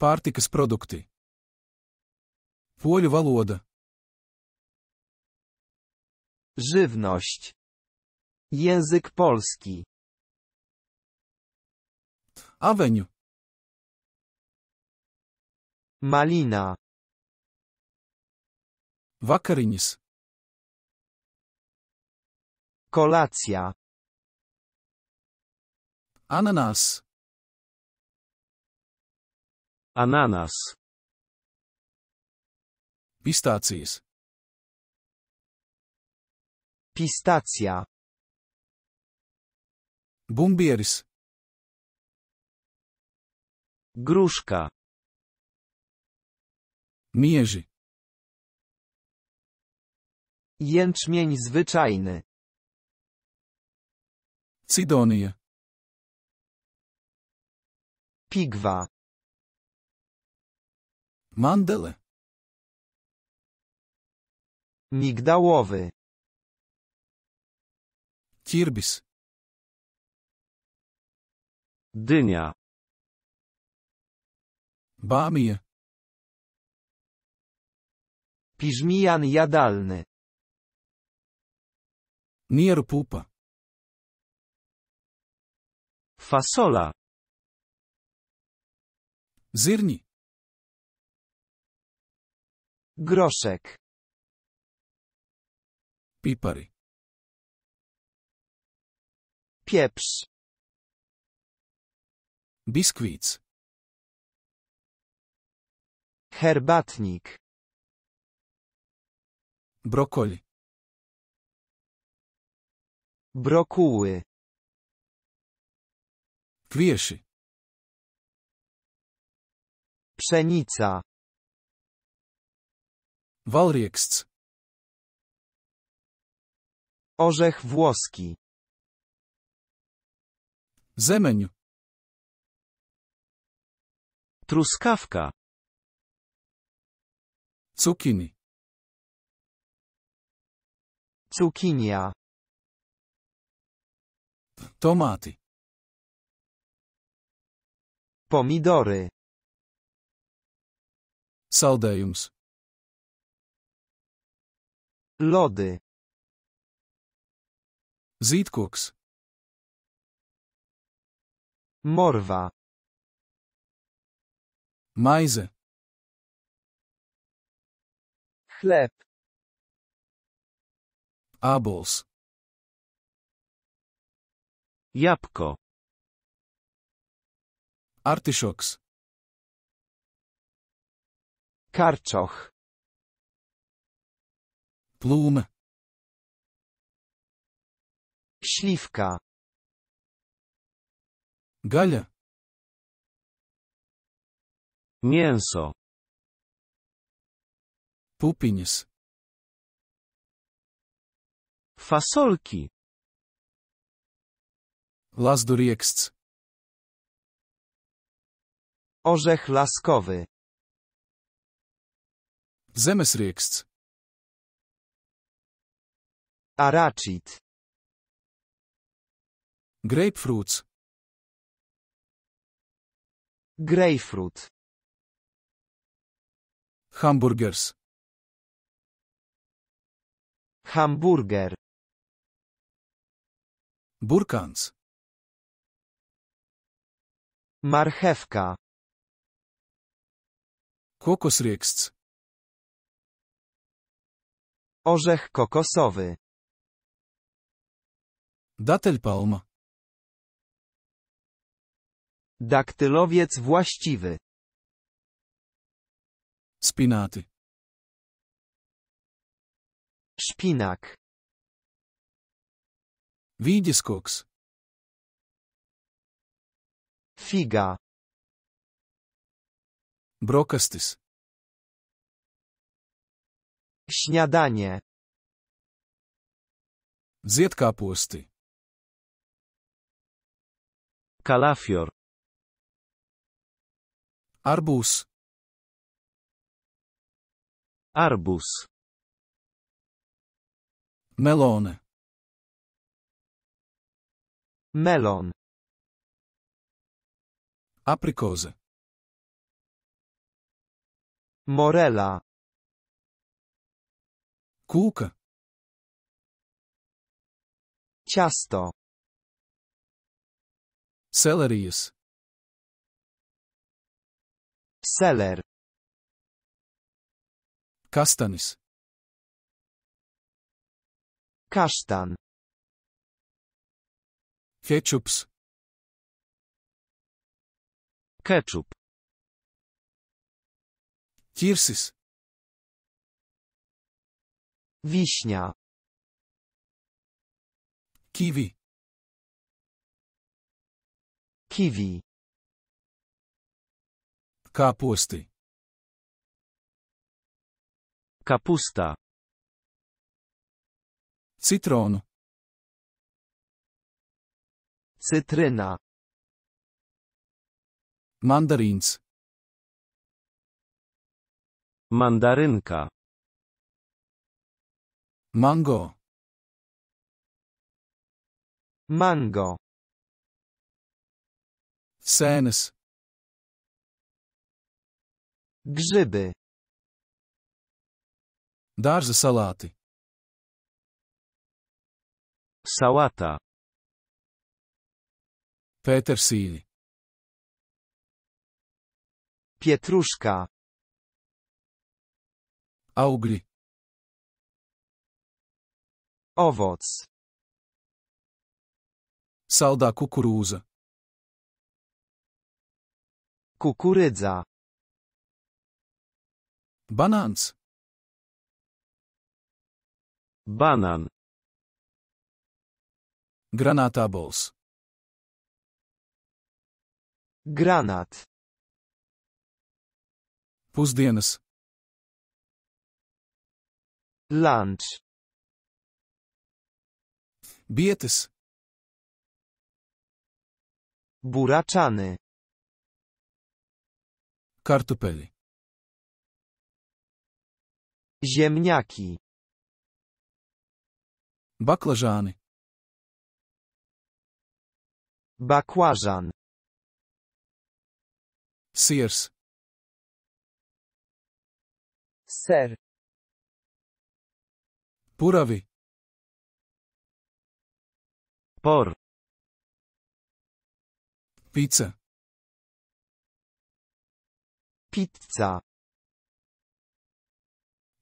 pārtikas produkti. Poļu valoda. Żywność. Język polski. Aweniu. Malina. Vakariņas. Kolacja. Ananas. Ananas. Pistācijas. pistacja, Bumbieris. Gruszka. Mierzy. Jęczmień zwyczajny. Cydonia. Pigwa. Mandele. Migdałowy. Tirbis. Dynia. Bamie. Piżmijan jadalny. Nierpupa. Fasola. zirni. Groszek. Pipary. Pieprz. Biskwic. Herbatnik. Brokoli. Brokuły. Kwieszy. Pszenica. Walriekst. Orzech włoski. Zemeń. Truskawka. Cukini. Cukinia. Tomaty. Pomidory. Saldejums lody Zietkoks. Morwa. Majze. Chleb. abos, Jabłko. Artyszoks. Karczoch. Plum. Śliwka. Galia. Mięso. Pupinis. Fasolki. Lazduriekst. Orzech laskowy. Zemesriekst. Arachid. Grapefruits. Grapefruit. Hamburgers. Hamburger. Burkans. Marchewka. Kokosriekst. Orzech kokosowy. Dattelbaum. Daktylowiec właściwy. Spinaty. Szpinak. Widiskoks. Figa. Brokastys. Śniadanie. Zjedka pusty. Calafior. Arbus. Arbus. Melone. Melon. Apricose. Morella. Cuca. Ciasto. Salaries. Seller. Kastanis. Kasztan. Ketchups. Ketchup. Tirsis. Wiśnia. Kiwi. kiwi, kapusty, kapusta, цитрон, cytryna, Mandarins. mandarynka, mango, mango, Sadness. Grzyby. Salati salati. Sałata. Pētersīļi. Pietruszka. Augri. Owoc. Salda kukuruza. kukurydza Banans. Banan. Granatables. Granat. Pusdienas. Lunch. Bietes. Buraczany. Kartofele. Ziemniaki. Baklażany. Bakłażan. Sears. Ser. Purawy. Por. Pizza. Pizza.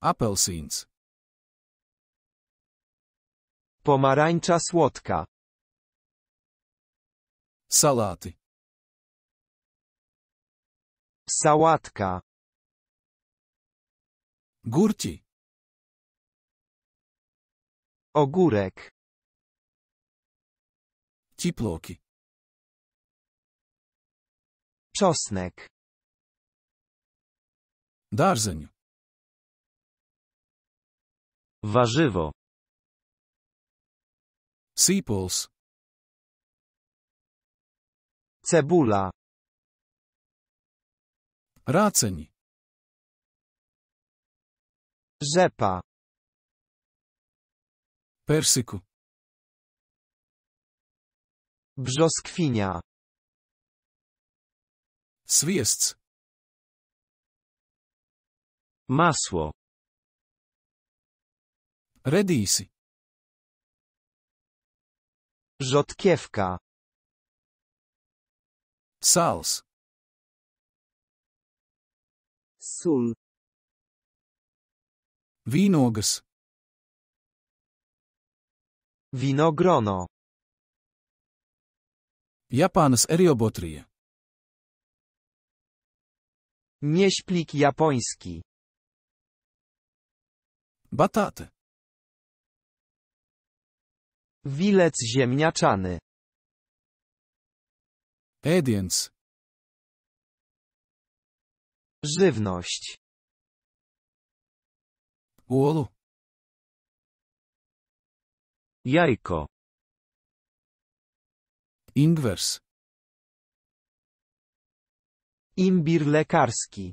Appelsins. Pomarańcza słodka. Salaty. Sałatka. Gurci. Ogórek. Ciploki. Czosnek darzeń, warzywo, Sepals. cebula, Raceń. rzepa, Persyku. brzoskwinia, Swiesc. Masło. Redisi. Rzodkiewka. sals, Sól. Vīnogas. winogrono, Japānas eriobotrija. Nieśplik japoński. Bataty. Wilec ziemniaczany. Ediens. Żywność. Ulu. Jajko. Ingwers. Imbir lekarski.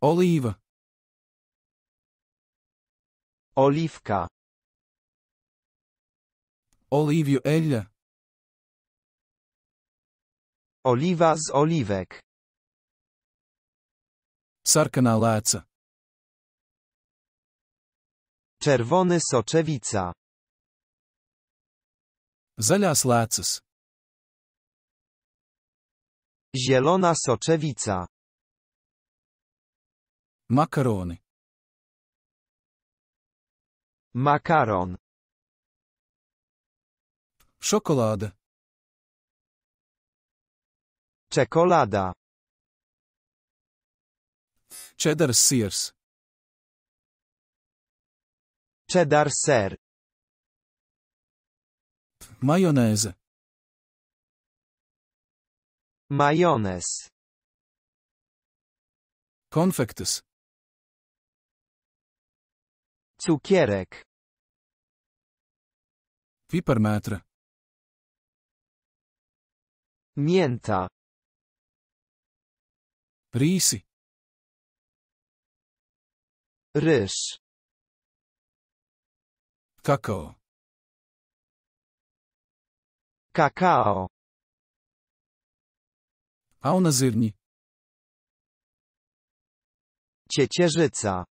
Oliwa. Oliwka. Olívio elha. Oliwa z oliwek. na lēca. Czerwony soczewica. Zaļās lēcas. Zielona soczewica. Makaroni. Makaron. Schokolade. Czekolada. Cheddar Sears. Cheddar ser. Majonez. Majonez. Cukierek. Wipermetr. Mięta. Risi. Ryż. Kakao. Kakao. Auna zyrni. Ciecierzyca.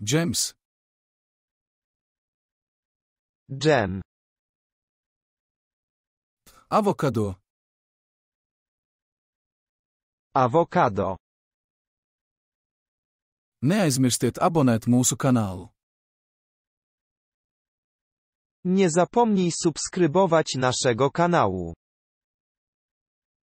James. Jam. Awokado. Awokado. Neaizmirstiet abonēt mūsu kanālu. Nie zapomnij subskrybować naszego kanału.